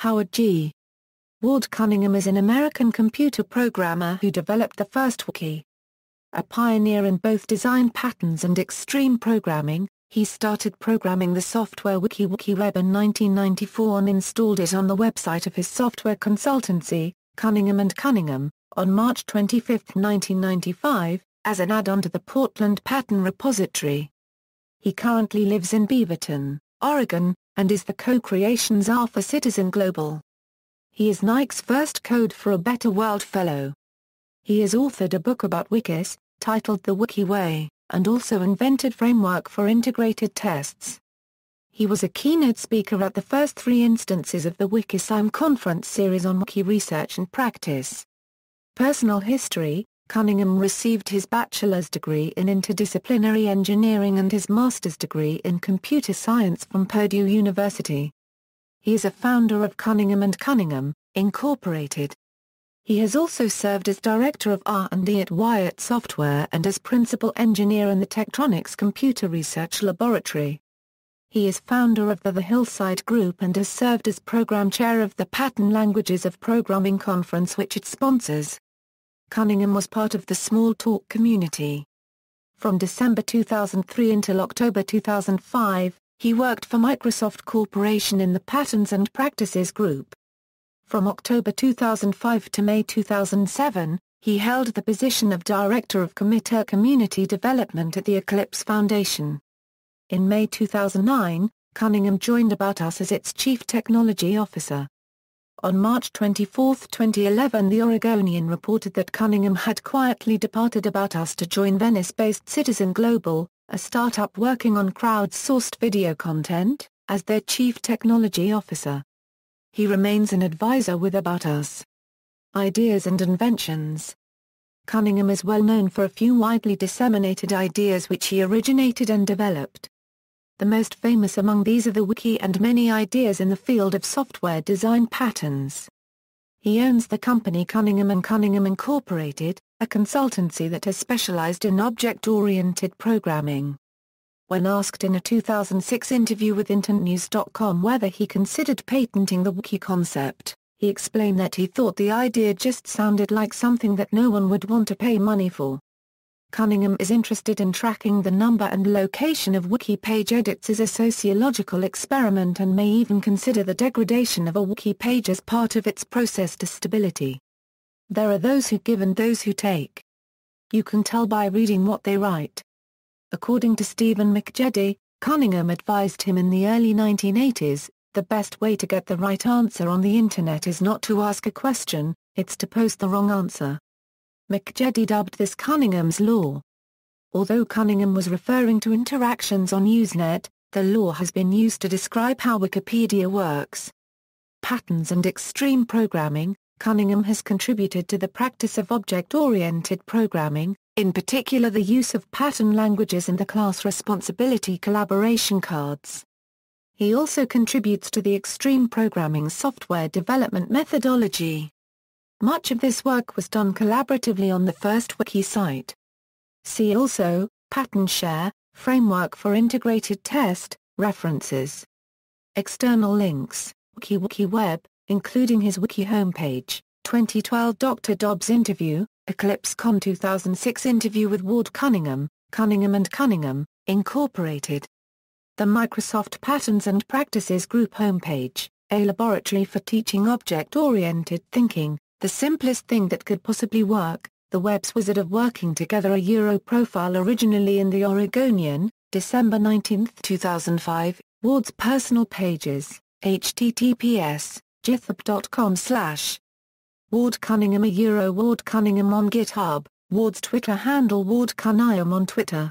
Howard G. Ward Cunningham is an American computer programmer who developed the first wiki. A pioneer in both design patterns and extreme programming, he started programming the software WikiWikiWeb in 1994 and installed it on the website of his software consultancy, Cunningham & Cunningham, on March 25, 1995, as an add-on to the Portland Pattern Repository. He currently lives in Beaverton, Oregon, and is the co-creation's Alpha Citizen Global. He is Nike's first Code for a Better World Fellow. He has authored a book about wikis, titled The Wiki Way, and also invented framework for integrated tests. He was a keynote speaker at the first three instances of the Wikisym conference series on wiki research and practice. Personal history Cunningham received his bachelor's degree in interdisciplinary engineering and his master's degree in computer science from Purdue University. He is a founder of Cunningham and Cunningham, Incorporated. He has also served as director of R&D at Wyatt Software and as principal engineer in the Tektronix Computer Research Laboratory. He is founder of the The Hillside Group and has served as program chair of the Pattern Languages of Programming Conference which it sponsors. Cunningham was part of the small talk community. From December 2003 until October 2005, he worked for Microsoft Corporation in the Patterns and Practices Group. From October 2005 to May 2007, he held the position of Director of Committer Community Development at the Eclipse Foundation. In May 2009, Cunningham joined About Us as its Chief Technology Officer. On March 24, 2011 the Oregonian reported that Cunningham had quietly departed About Us to join Venice-based Citizen Global, a startup working on crowd-sourced video content, as their chief technology officer. He remains an advisor with About Us. Ideas and Inventions Cunningham is well known for a few widely disseminated ideas which he originated and developed. The most famous among these are the wiki and many ideas in the field of software design patterns. He owns the company Cunningham & Cunningham Incorporated, a consultancy that has specialized in object-oriented programming. When asked in a 2006 interview with Intenews.com whether he considered patenting the wiki concept, he explained that he thought the idea just sounded like something that no one would want to pay money for. Cunningham is interested in tracking the number and location of wiki page edits as a sociological experiment and may even consider the degradation of a wiki page as part of its process to stability. There are those who give and those who take. You can tell by reading what they write. According to Stephen McJeddy, Cunningham advised him in the early 1980s, the best way to get the right answer on the internet is not to ask a question, it's to post the wrong answer. McJeddy dubbed this Cunningham's Law. Although Cunningham was referring to interactions on Usenet, the law has been used to describe how Wikipedia works. Patterns and extreme programming, Cunningham has contributed to the practice of object-oriented programming, in particular the use of pattern languages and the class responsibility collaboration cards. He also contributes to the extreme programming software development methodology. Much of this work was done collaboratively on the first wiki site. See also, Pattern Share, Framework for Integrated Test, References. External links, web, including his wiki homepage, 2012 Dr. Dobbs interview, EclipseCon 2006 interview with Ward Cunningham, Cunningham and Cunningham, Incorporated. The Microsoft Patterns and Practices Group homepage, a laboratory for teaching object-oriented thinking, the simplest thing that could possibly work, the web's wizard of working together a Euro profile originally in The Oregonian, December 19, 2005, Ward's personal pages, https, github.com slash. Ward Cunningham a Euro Ward Cunningham on GitHub, Ward's Twitter handle Ward Cunningham on Twitter,